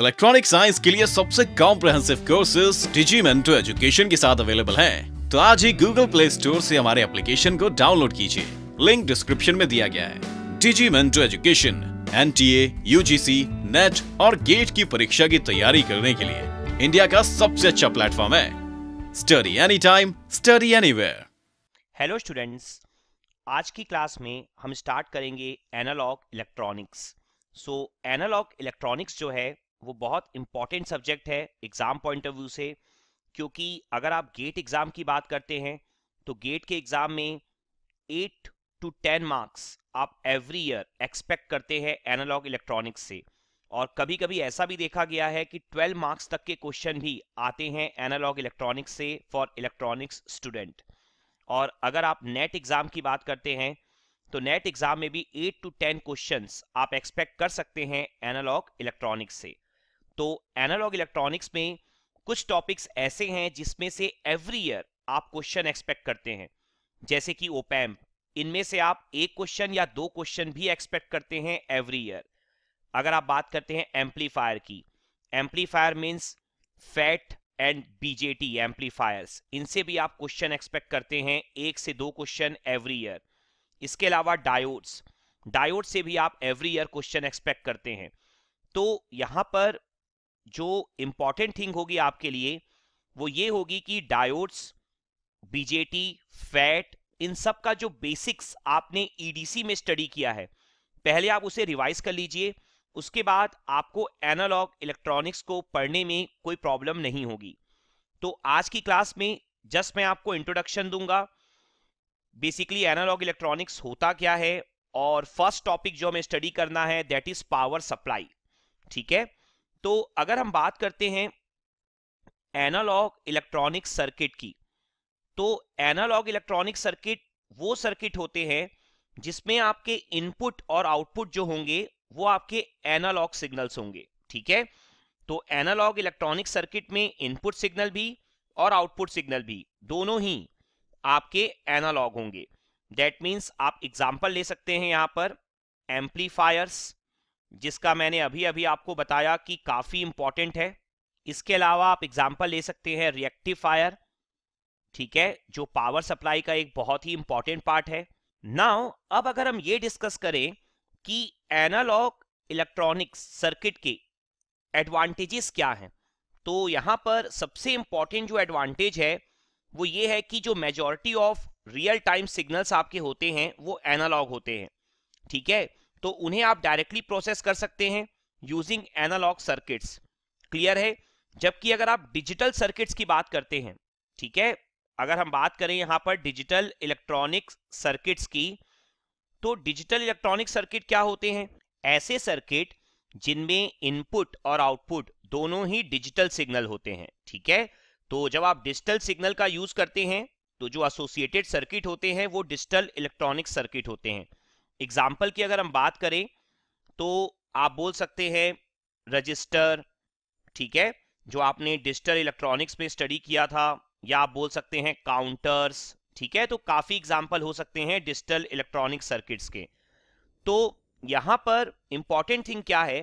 Electronic science के लिए सबसे comprehensive courses Digiment to education के साथ अवेलेबल हैं। तो आज ही गूगल प्ले स्टोर से हमारे एप्लीकेशन को डाउनलोड कीजिए लिंक डिस्क्रिप्शन में दिया गया है Digiment to education N T A UGC NET और गेट की परीक्षा की तैयारी करने के लिए इंडिया का सबसे अच्छा प्लेटफॉर्म है study any time study any hello students आज की क्लास में हम स्टार्ट करेंगे analogue electronics so analogue electronics जो है वो बहुत इंपॉर्टेंट सब्जेक्ट है एग्जाम पॉइंट ऑफ व्यू से क्योंकि अगर आप गेट एग्जाम की बात करते हैं तो गेट के एग्जाम में एट टू टेन मार्क्स आप एवरी ईयर एक्सपेक्ट करते हैं एनालॉग इलेक्ट्रॉनिक्स से और कभी कभी ऐसा भी देखा गया है कि 12 मार्क्स तक के क्वेश्चन भी आते हैं एनालॉग इलेक्ट्रॉनिक्स से फॉर इलेक्ट्रॉनिक्स स्टूडेंट और अगर आप नेट एग्जाम की बात करते हैं तो नेट एग्जाम में भी 8 टू 10 क्वेश्चंस आप एक्सपेक्ट कर सकते हैं एनालॉग इलेक्ट्रॉनिक्स से तो एनालॉग इलेक्ट्रॉनिक्स में कुछ टॉपिक्स ऐसे हैं जिसमें से एवरी ईयर आप क्वेश्चन एक्सपेक्ट करते हैं जैसे कि ओपैम्प इनमें से आप एक क्वेश्चन या दो क्वेश्चन भी एक्सपेक्ट करते हैं एवरी ईयर अगर आप बात करते हैं एम्पलीफायर की amplifier means FET and BJT amplifiers इनसे भी आप क्वेश्चन एक्सपेक्ट करते हैं एक से दो क्वेश्चन एवरी ईयर इसके अलावा डायोड्स डायोड से भी आप एवरी ईयर क्वेश्चन एक्सपेक्ट करते हैं तो यहां पर जो इंपॉर्टेंट थिंग होगी आपके लिए वो ये होगी कि डायोड्स बीजेटी फैट इन सब का जो बेसिक्स आपने ईडीसी e में स्टडी किया है पहले आप उसे रिवाइज कर लीजिए उसके बाद आपको एनालॉग इलेक्ट्रॉनिक्स को पढ़ने में कोई प्रॉब्लम नहीं होगी तो आज की क्लास में जस्ट मैं आपको इंट्रोडक्शन दूंगा बेसिकली एनालॉग इलेक्ट्रॉनिक्स होता क्या है और फर्स्ट टॉपिक जो हमें स्टडी करना है दैट इज पावर सप्लाई ठीक है तो अगर हम बात करते हैं एनालॉग इलेक्ट्रॉनिक सर्किट की तो एनालॉग इलेक्ट्रॉनिक सर्किट वो सर्किट होते हैं जिसमें आपके इनपुट और आउटपुट जो होंगे वो आपके एनालॉग सिग्नल्स होंगे ठीक है तो एनालॉग इलेक्ट्रॉनिक सर्किट में इनपुट सिग्नल भी और आउटपुट सिग्नल भी दोनों ही आपके एनालॉग होंगे दैट मीन्स आप एग्जाम्पल ले सकते हैं यहां पर एम्पलीफायर्स जिसका मैंने अभी अभी आपको बताया कि काफ़ी इंपॉर्टेंट है इसके अलावा आप एग्जाम्पल ले सकते हैं रिएक्टिफायर ठीक है जो पावर सप्लाई का एक बहुत ही इंपॉर्टेंट पार्ट है नाउ अब अगर हम ये डिस्कस करें कि एनालॉग इलेक्ट्रॉनिक्स सर्किट के एडवांटेजेस क्या हैं तो यहां पर सबसे इंपॉर्टेंट जो एडवांटेज है वो ये है कि जो majority of real time signals आपके होते हैं वो एनालॉग होते हैं ठीक है तो उन्हें आप डायरेक्टली प्रोसेस कर सकते हैं यूजिंग एनालॉग सर्किट्स क्लियर है जबकि अगर आप डिजिटल सर्किट्स की बात करते हैं ठीक है अगर हम बात करें यहां पर डिजिटल इलेक्ट्रॉनिक सर्किट्स की तो डिजिटल इलेक्ट्रॉनिक सर्किट क्या होते हैं ऐसे सर्किट जिनमें इनपुट और आउटपुट दोनों ही डिजिटल सिग्नल होते हैं ठीक है तो जब आप डिजिटल सिग्नल का यूज करते हैं तो जो एसोसिएटेड सर्किट होते हैं वो डिजिटल इलेक्ट्रॉनिक सर्किट होते हैं एग्जाम्पल की अगर हम बात करें तो आप बोल सकते हैं रजिस्टर ठीक है जो आपने डिजिटल इलेक्ट्रॉनिक्स में स्टडी किया था या आप बोल सकते हैं काउंटर्स ठीक है तो काफ़ी एग्जाम्पल हो सकते हैं डिजिटल इलेक्ट्रॉनिक सर्किट्स के तो यहां पर इंपॉर्टेंट थिंग क्या है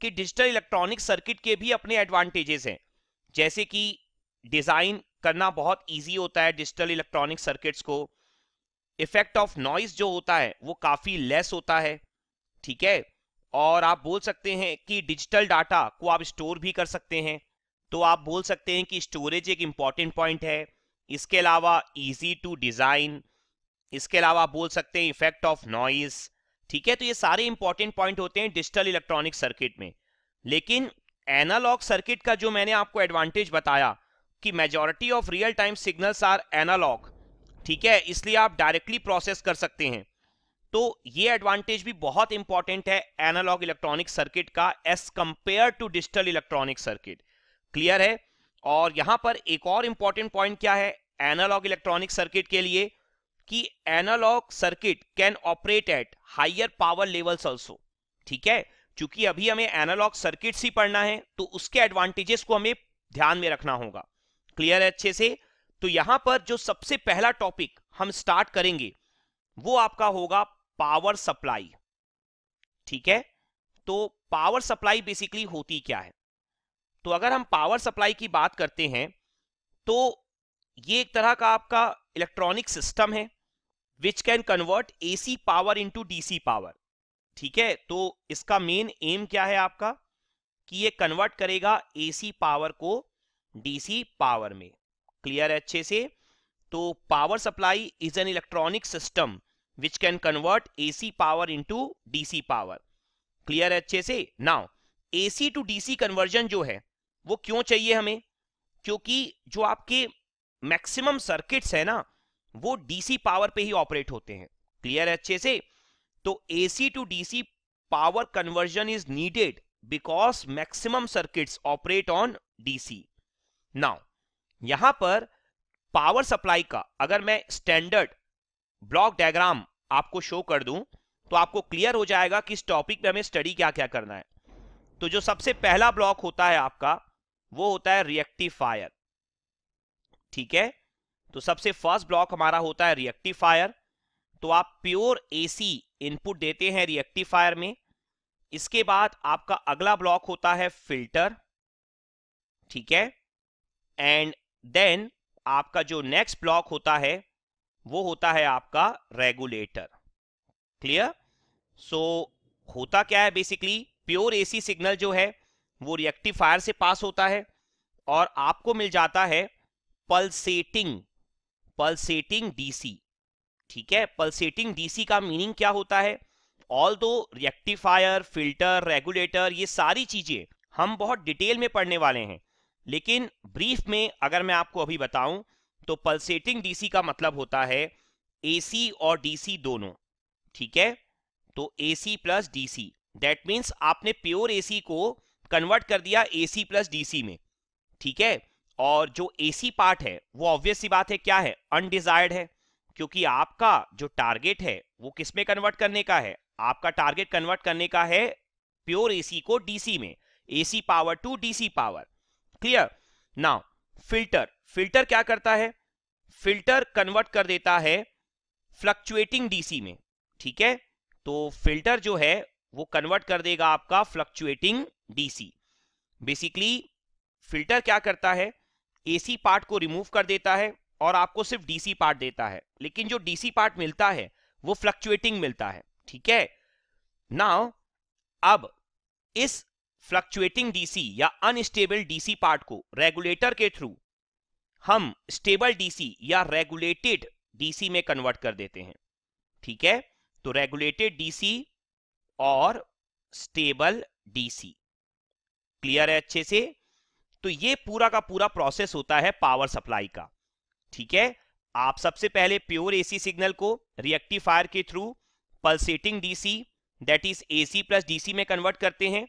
कि डिजिटल इलेक्ट्रॉनिक सर्किट के भी अपने एडवांटेजेस हैं जैसे कि डिज़ाइन करना बहुत ईजी होता है डिजिटल इलेक्ट्रॉनिक सर्किट्स को इफेक्ट ऑफ नॉइज जो होता है वो काफी लेस होता है ठीक है और आप बोल सकते हैं कि डिजिटल डाटा को आप स्टोर भी कर सकते हैं तो आप बोल सकते हैं कि स्टोरेज एक इंपॉर्टेंट पॉइंट है इसके अलावा इजी टू डिज़ाइन इसके अलावा आप बोल सकते हैं इफेक्ट ऑफ नॉइज ठीक है तो ये सारे इंपॉर्टेंट पॉइंट होते हैं डिजिटल इलेक्ट्रॉनिक सर्किट में लेकिन एनालॉग सर्किट का जो मैंने आपको एडवांटेज बताया कि majority of real time signals are analogue ठीक है इसलिए आप डायरेक्टली प्रोसेस कर सकते हैं तो ये एडवांटेज भी बहुत इंपॉर्टेंट है एनालॉग इलेक्ट्रॉनिक सर्किट का as compare to digital electronic circuit clear है और यहां पर एक और इंपॉर्टेंट पॉइंट क्या है एनालॉग इलेक्ट्रॉनिक सर्किट के लिए कि analogue circuit can operate at higher power levels also ठीक है क्योंकि अभी हमें एनालॉग सर्किट ही पढ़ना है तो उसके एडवांटेजेस को हमें ध्यान में रखना होगा क्लियर है अच्छे से तो यहां पर जो सबसे पहला टॉपिक हम स्टार्ट करेंगे वो आपका होगा पावर सप्लाई ठीक है तो पावर सप्लाई बेसिकली होती क्या है तो अगर हम पावर सप्लाई की बात करते हैं तो ये एक तरह का आपका इलेक्ट्रॉनिक सिस्टम है which can convert AC power into DC power ठीक है तो इसका मेन एम क्या है आपका कि ये कन्वर्ट करेगा एसी पावर को डीसी पावर में क्लियर है अच्छे से तो power supply is an electronic system which can convert AC power into DC power clear है अच्छे से now AC to DC conversion जो है वो क्यों चाहिए हमें क्योंकि जो आपके मैक्सिमम सर्किट्स है ना वो डीसी पावर पे ही ऑपरेट होते हैं क्लियर है अच्छे से तो AC to DC power conversion is needed because maximum circuits operate on DC now यहां पर पावर सप्लाई का अगर मैं स्टैंडर्ड ब्लॉक डायग्राम आपको शो कर दूं तो आपको क्लियर हो जाएगा कि इस टॉपिक में हमें स्टडी क्या क्या करना है तो जो सबसे पहला ब्लॉक होता है आपका वो होता है रिएक्टिफायर ठीक है तो सबसे फर्स्ट ब्लॉक हमारा होता है रिएक्टिफायर तो आप प्योर एसी इनपुट देते हैं रिएक्टिफायर में इसके बाद आपका अगला ब्लॉक होता है फिल्टर ठीक है एंड देन आपका जो नेक्स्ट ब्लॉक होता है वो होता है आपका रेगुलेटर क्लियर सो होता क्या है बेसिकली प्योर एसी सिग्नल जो है वो रिएक्टिफायर से पास होता है और आपको मिल जाता है पल्सेटिंग पल्सेटिंग डीसी ठीक है पल्सेटिंग डीसी का मीनिंग क्या होता है ऑल दो रिएक्टिफायर फिल्टर रेगुलेटर ये सारी चीजें हम बहुत डिटेल में पढ़ने वाले हैं लेकिन ब्रीफ में अगर मैं आपको अभी बताऊं तो पल्सेटिंग डीसी का मतलब होता है एसी और डीसी दोनों ठीक है तो AC plus DC that means आपने प्योर एसी को कन्वर्ट कर दिया एसी प्लस डीसी में ठीक है और जो एसी पार्ट है वो ऑब्वियस सी बात है क्या है अनडिजायर्ड है क्योंकि आपका जो टारगेट है वो किस में कन्वर्ट करने का है आपका टारगेट कन्वर्ट करने का है प्योर एसी को डीसी में AC power to DC power clear now filter filter क्या करता है फिल्टर कन्वर्ट कर देता है फ्लक्चुएटिंग डीसी में ठीक है तो फिल्टर जो है वो कन्वर्ट कर देगा आपका फ्लक्चुएटिंग डीसी बेसिकली फिल्टर क्या करता है एसी पार्ट को रिमूव कर देता है और आपको सिर्फ डीसी पार्ट देता है लेकिन जो डीसी पार्ट मिलता है वो फ्लक्चुएटिंग मिलता है ठीक है नाउ अब इस फ्लक्चुएटिंग डीसी या अनस्टेबल डीसी पार्ट को रेगुलेटर के थ्रू हम स्टेबल डीसी या रेगुलेटेड डीसी में कन्वर्ट कर देते हैं ठीक है तो रेगुलेटेड डीसी और स्टेबल डीसी क्लियर है अच्छे से तो ये पूरा का पूरा प्रोसेस होता है पावर सप्लाई का ठीक है आप सबसे पहले प्योर एसी सिग्नल को रिएक्टिफायर के through pulsating DC that is AC plus DC में कन्वर्ट करते हैं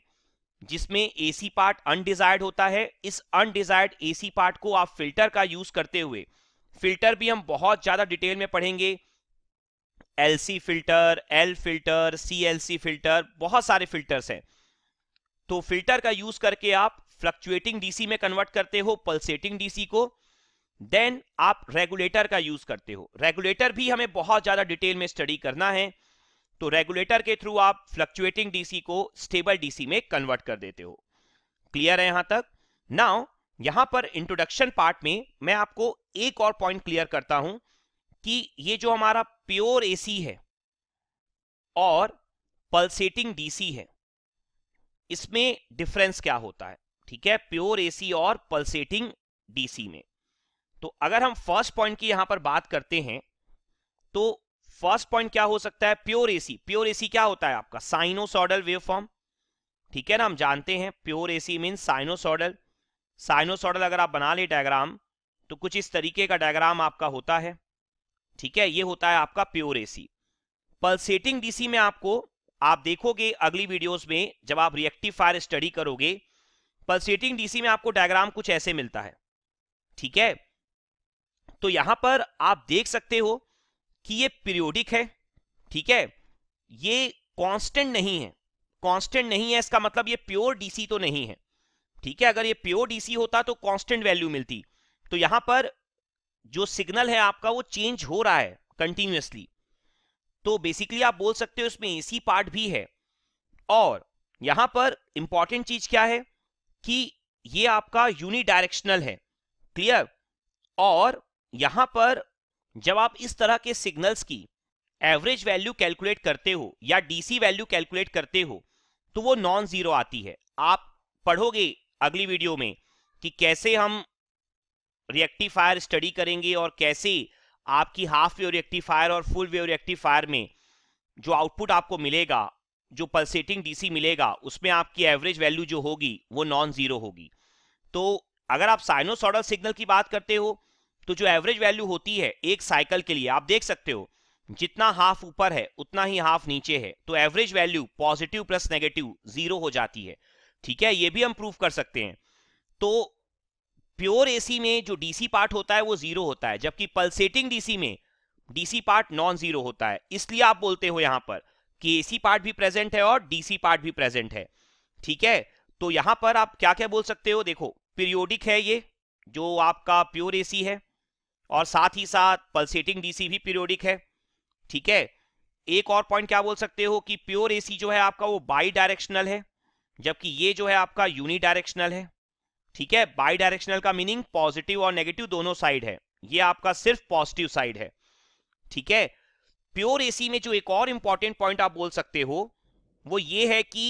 जिसमें एसी पार्ट अनडिजायर्ड होता है इस अनडिजायर्ड एसी पार्ट को आप फिल्टर का यूज करते हुए फिल्टर भी हम बहुत ज्यादा डिटेल में पढ़ेंगे L C filter L filter C L C filter बहुत सारे फिल्टर्स हैं तो फिल्टर का यूज करके आप फ्लक्चुएटिंग डीसी में कन्वर्ट करते हो पल्सेटिंग डीसी को देन आप रेगुलेटर का यूज करते हो रेगुलेटर भी हमें बहुत ज्यादा डिटेल में स्टडी करना है तो रेगुलेटर के थ्रू आप फ्लक्चुएटिंग डीसी को स्टेबल डीसी में कन्वर्ट कर देते हो क्लियर है यहां तक नाउ यहां पर इंट्रोडक्शन पार्ट में मैं आपको एक और पॉइंट क्लियर करता हूं कि ये जो हमारा प्योर एसी है और पल्सेटिंग डीसी है इसमें डिफरेंस क्या होता है ठीक है प्योर एसी और पल्सेटिंग डीसी में तो अगर हम फर्स्ट पॉइंट की यहां पर बात करते हैं तो फर्स्ट पॉइंट क्या हो सकता है प्योर एसी प्योर एसी क्या होता है आपका साइनोसॉडल वेव ठीक है ना हम जानते हैं pure AC mean sinusoidal sinusoidal अगर आप बना ले डायग्राम तो कुछ इस तरीके का डायग्राम आपका होता है ठीक है ये होता है आपका प्योर एसी पल्सेटिंग डीसी में आपको आप देखोगे अगली वीडियोस में जब आप रिएक्टिव फायर स्टडी करोगे पल्सेटिंग डीसी में आपको डायग्राम कुछ ऐसे मिलता है ठीक है तो यहां पर आप देख सकते हो कि ये पीरियोडिक है ठीक है ये कांस्टेंट नहीं है कांस्टेंट नहीं है इसका मतलब ये प्योर डीसी तो नहीं है ठीक है अगर ये प्योर डीसी होता तो कांस्टेंट वैल्यू मिलती तो यहां पर जो सिग्नल है आपका वो चेंज हो रहा है कंटिन्यूसली तो बेसिकली आप बोल सकते हो इसमें एसी पार्ट भी है और यहां पर इंपॉर्टेंट चीज क्या है कि ये आपका यूनिडायरेक्शनल है क्लियर और यहां पर जब आप इस तरह के सिग्नल्स की एवरेज वैल्यू कैलकुलेट करते हो या डीसी वैल्यू कैलकुलेट करते हो तो वो नॉन जीरो आती है आप पढ़ोगे अगली वीडियो में कि कैसे हम रिएक्टिफायर स्टडी करेंगे और कैसे आपकी हाफ वेव रिएक्टिफायर और फुल वेव रिएक्टिफायर में जो आउटपुट आपको मिलेगा जो पल्सेटिंग डीसी मिलेगा उसमें आपकी एवरेज वैल्यू जो होगी वो नॉन जीरो होगी तो अगर आप साइनोसॉडल सिग्नल की बात करते हो तो जो एवरेज वैल्यू होती है एक साइकिल के लिए आप देख सकते हो जितना हाफ ऊपर है उतना ही हाफ नीचे है तो average value positive plus negative zero हो जाती है ठीक है ये भी हम प्रूव कर सकते हैं तो प्योर एसी में जो डीसी पार्ट होता है वो जीरो होता है जबकि पल्सेटिंग डीसी में डीसी पार्ट नॉन जीरो होता है इसलिए आप बोलते हो यहां पर कि एसी पार्ट भी प्रेजेंट है और डीसी पार्ट भी प्रेजेंट है ठीक है तो यहां पर आप क्या क्या बोल सकते हो देखो पीरियोडिक है ये जो आपका प्योर एसी है और साथ ही साथ पल्सेटिंग डीसी भी पीरियोडिक है ठीक है एक और पॉइंट क्या बोल सकते हो कि प्योर एसी जो है आपका वो बाई डायरेक्शनल है जबकि ये जो है आपका यूनि डायरेक्शनल है ठीक है बाई डायरेक्शनल का मीनिंग पॉजिटिव और नेगेटिव दोनों साइड है ये आपका सिर्फ पॉजिटिव साइड है ठीक है प्योर एसी में जो एक और इंपॉर्टेंट पॉइंट आप बोल सकते हो वो ये है कि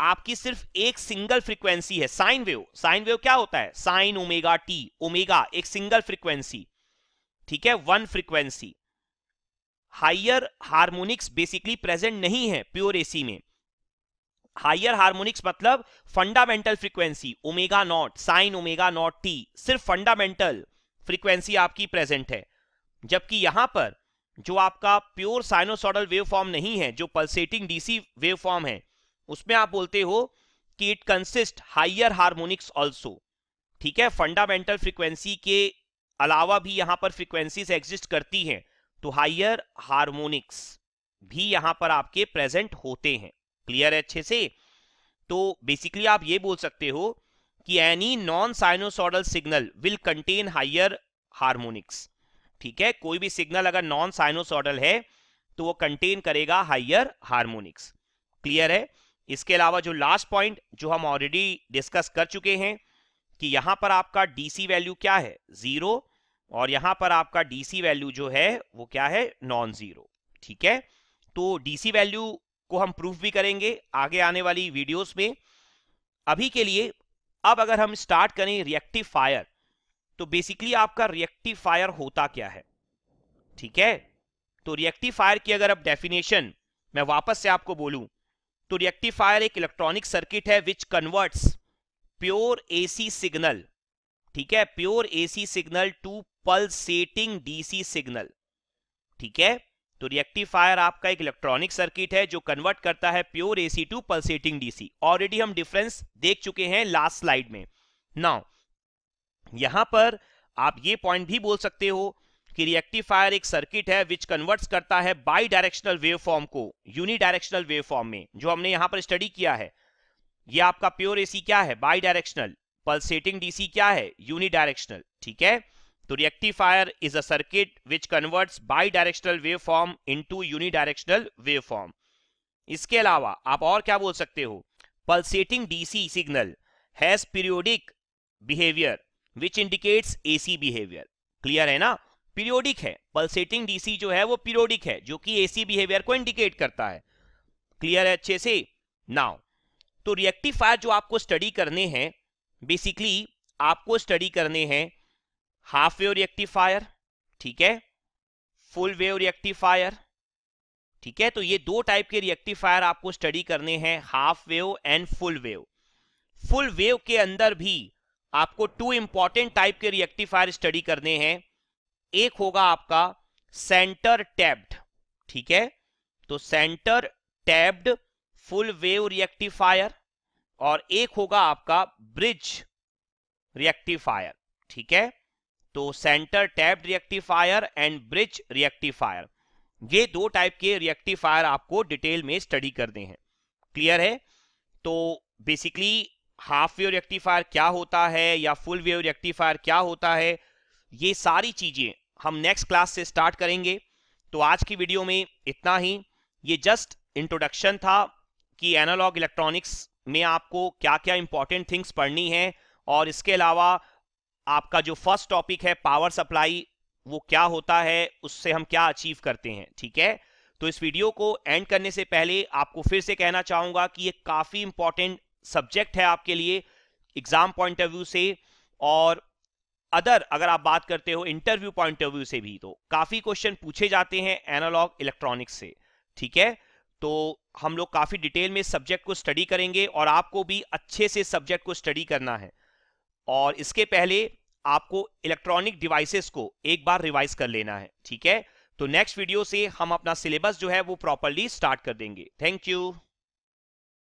आपकी सिर्फ एक सिंगल फ्रीक्वेंसी है साइन वेव साइन वेव क्या होता है साइन ओमेगा टी ओमेगा एक सिंगल फ्रीक्वेंसी ठीक है one frequency higher harmonics basically present नहीं है प्योर एसी में हायर हार्मोनिक्स मतलब fundamental frequency omega not sine omega not T सिर्फ फंडामेंटल फ्रीक्वेंसी आपकी प्रेजेंट है जबकि यहां पर जो आपका प्योर साइनोसॉडल वेव फॉर्म नहीं है जो पल्सेटिंग डीसी वेव फॉर्म है उसमें आप बोलते हो कि it consist higher harmonics also ठीक है फंडामेंटल फ्रीक्वेंसी के अलावा भी यहां पर फ्रीक्वेंसीज एग्जिस्ट करती हैं तो हायर हार्मोनिक्स भी यहां पर आपके प्रेजेंट होते हैं क्लियर है अच्छे से तो बेसिकली आप ये बोल सकते हो कि any non sinusoidal signal will contain higher harmonics ठीक है कोई भी सिग्नल अगर नॉन साइनोसॉडल है तो वो कंटेन करेगा हायर हार्मोनिक्स क्लियर है इसके अलावा जो लास्ट पॉइंट जो हम ऑलरेडी डिस्कस कर चुके हैं कि यहां पर आपका डीसी वैल्यू क्या है जीरो और यहां पर आपका डीसी वैल्यू जो है वो क्या है नॉन जीरो ठीक है तो डीसी वैल्यू को हम प्रूफ भी करेंगे आगे आने वाली वीडियोस में अभी के लिए अब अगर हम स्टार्ट करें फायर तो बेसिकली आपका रिएक्टिफायर होता क्या है ठीक है तो रिएक्टिफायर की अगर अब डेफिनेशन मैं वापस से आपको बोलूं तो रिएक्टिफायर एक इलेक्ट्रॉनिक सर्किट है which converts pure AC signal ठीक है pure AC signal to pulsating DC signal ठीक है तो रिएक्टिफायर आपका एक इलेक्ट्रॉनिक सर्किट है जो कन्वर्ट करता है pure AC to pulsating DC already हम डिफरेंस देख चुके हैं लास्ट स्लाइड में नाउ यहां पर आप ये पॉइंट भी बोल सकते हो कि रिएक्टिफायर एक सर्किट है विच कन्वर्ट्स करता है बाई डायरेक्शनल वेव फॉर्म को यूनि डायरेक्शनल वेव फॉर्म में जो हमने यहां पर स्टडी किया है ये आपका प्योर एसी क्या है बाई डायरेक्शनल पल्सेटिंग डीसी क्या है यूनि डायरेक्शनल ठीक है तो rectifier is a circuit which converts bidirectional wave form in into unidirectional wave form इसके अलावा आप और क्या बोल सकते हो pulsating DC signal has periodic behaviour which indicates AC behaviour clear है ना पीरियोडिक है पल्सेटिंग डीसी जो है वो पीरियोडिक है जो कि एसी बिहेवियर को इंडिकेट करता है क्लियर है अच्छे से नाउ तो रिएक्टिफायर जो आपको स्टडी करने हैं बेसिकली आपको स्टडी करने हैं हाफ वेव रिएक्टिफायर ठीक है फुल वेव रिएक्टिफायर ठीक है तो ये दो टाइप के रिएक्टिफायर आपको स्टडी करने हैं half wave and full wave full wave के अंदर भी आपको टू इंपॉर्टेंट टाइप के रिएक्टिफायर स्टडी करने हैं एक होगा आपका सेंटर टैब्ड ठीक है तो centre tapped full wave rectifier और एक होगा आपका ब्रिज रिएक्टिफायर ठीक है तो centre tap rectifier and bridge rectifier ये दो टाइप के रिएक्टिफायर आपको डिटेल में स्टडी करने हैं क्लियर है तो बेसिकली हाफ वेव रिएक्टिफायर क्या होता है या फुल वेव रिएक्टिफायर क्या होता है ये सारी चीज़ें हम नेक्स्ट क्लास से स्टार्ट करेंगे तो आज की वीडियो में इतना ही ये जस्ट इंट्रोडक्शन था कि एनालॉग इलेक्ट्रॉनिक्स में आपको क्या क्या इंपॉर्टेंट थिंग्स पढ़नी है और इसके अलावा आपका जो फर्स्ट टॉपिक है पावर सप्लाई वो क्या होता है उससे हम क्या अचीव करते हैं ठीक है तो इस वीडियो को एंड करने से पहले आपको फिर से कहना चाहूंगा कि ये काफी इंपॉर्टेंट सब्जेक्ट है आपके लिए एग्जाम पॉइंट ऑफ व्यू से और अदर अगर आप बात करते हो इंटरव्यू पॉइंट ऑफ व्यू से भी तो काफी क्वेश्चन पूछे जाते हैं एनालॉग इलेक्ट्रॉनिक्स से ठीक है तो हम लोग काफी डिटेल में सब्जेक्ट को स्टडी करेंगे और आपको भी अच्छे से सब्जेक्ट को स्टडी करना है और इसके पहले आपको इलेक्ट्रॉनिक डिवाइसेस को एक बार रिवाइज कर लेना है ठीक है तो नेक्स्ट वीडियो से हम अपना सिलेबस जो है वो प्रॉपरली स्टार्ट कर देंगे थैंक यू